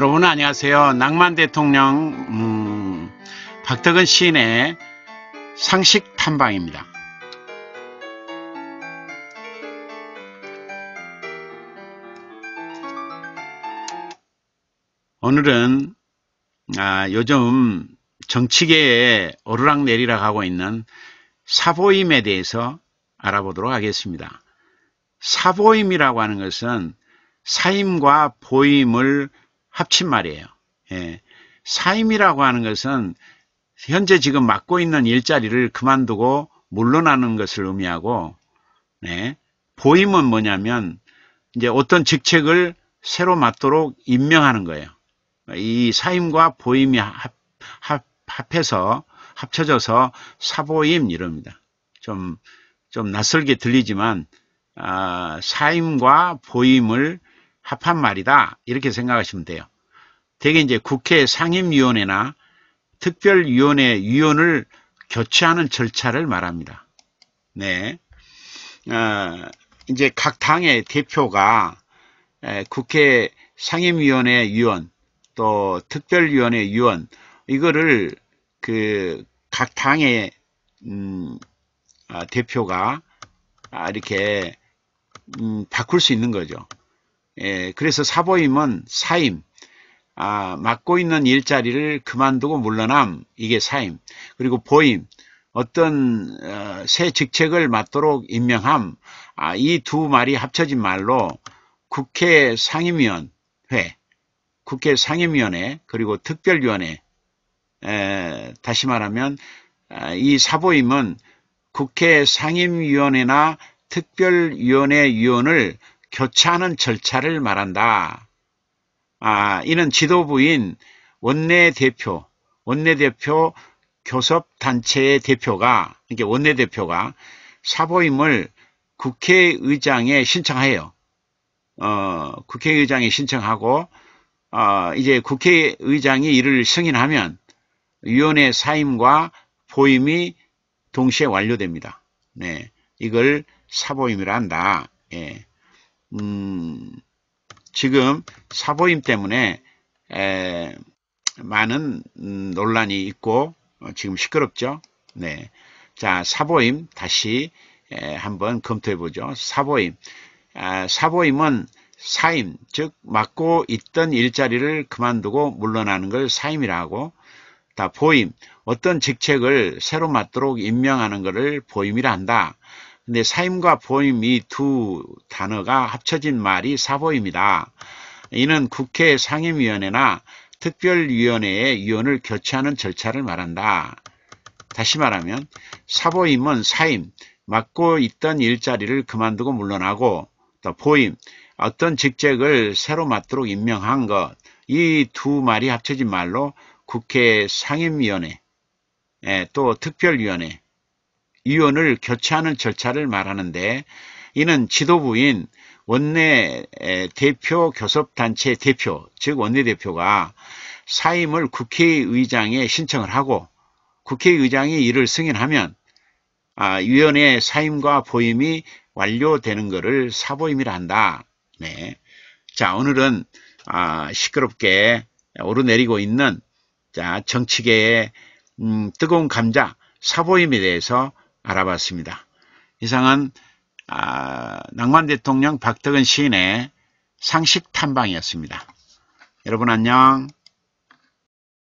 여러분 안녕하세요. 낭만 대통령 음, 박덕은 시인의 상식 탐방입니다. 오늘은 아, 요즘 정치계에 오르락내리락 하고 있는 사보임에 대해서 알아보도록 하겠습니다. 사보임이라고 하는 것은 사임과 보임을 합친 말이에요. 예. 사임이라고 하는 것은 현재 지금 맡고 있는 일자리를 그만두고 물러나는 것을 의미하고 네. 보임은 뭐냐면 이제 어떤 직책을 새로 맡도록 임명하는 거예요. 이 사임과 보임이 합, 합, 합해서 합쳐져서 사보임 이럽니다. 좀, 좀 낯설게 들리지만, 아, 사임과 보임을 합한 말이다 이렇게 생각하시면 돼요. 대개 이제 국회 상임위원회나 특별위원회 위원을 교체하는 절차를 말합니다. 네, 어, 이제 각 당의 대표가 국회 상임위원회 위원 또 특별위원회 위원 이거를 그 각 당의 음, 아, 대표가 아, 이렇게 음, 바꿀 수 있는 거죠. 예, 그래서 사보임은 사임, 아, 맡고 있는 일자리를 그만두고 물러남, 이게 사임. 그리고 보임, 어떤 어, 새 직책을 맡도록 임명함, 아, 이 두 말이 합쳐진 말로 국회 상임위원회, 국회 상임위원회, 그리고 특별위원회, 에, 다시 말하면 아, 이 사보임은 국회 상임위원회나 특별위원회 위원을 교차하는 절차를 말한다. 아, 이는 지도부인 원내대표, 원내대표 교섭단체의 대표가, 이게 원내대표가 사보임을 국회의장에 신청해요. 어, 국회의장에 신청하고, 어, 이제 국회의장이 이를 승인하면 위원회 사임과 보임이 동시에 완료됩니다. 네. 이걸 사보임이라 한다. 예. 음, 지금 사보임 때문에 에, 많은 음, 논란이 있고 어, 지금 시끄럽죠. 네, 자 사보임 다시 에, 한번 검토해 보죠. 사보임, 아, 사보임은 사임, 즉 맡고 있던 일자리를 그만두고 물러나는 걸 사임이라고 다 보임, 어떤 직책을 새로 맡도록 임명하는 것을 보임이라 한다. 근데 사임과 보임 이 두 단어가 합쳐진 말이 사보입니다. 이는 국회 상임위원회나 특별위원회의 위원을 교체하는 절차를 말한다. 다시 말하면 사보임은 사임, 맡고 있던 일자리를 그만두고 물러나고 또 보임, 어떤 직책을 새로 맡도록 임명한 것, 이 두 말이 합쳐진 말로 국회 상임위원회, 예, 또 특별위원회, 위원을 교체하는 절차를 말하는데 이는 지도부인 원내 대표 교섭단체 대표 즉 원내대표가 사임을 국회의장에 신청을 하고 국회의장이 이를 승인하면 아, 위원회 사임과 보임이 완료되는 것을 사보임이라 한다. 네. 자 오늘은 아, 시끄럽게 오르내리고 있는 자 정치계의 음, 뜨거운 감자 사보임에 대해서 알아봤습니다. 이상은 아, 낭만 대통령 박덕은 시인의 상식 탐방이었습니다. 여러분 안녕.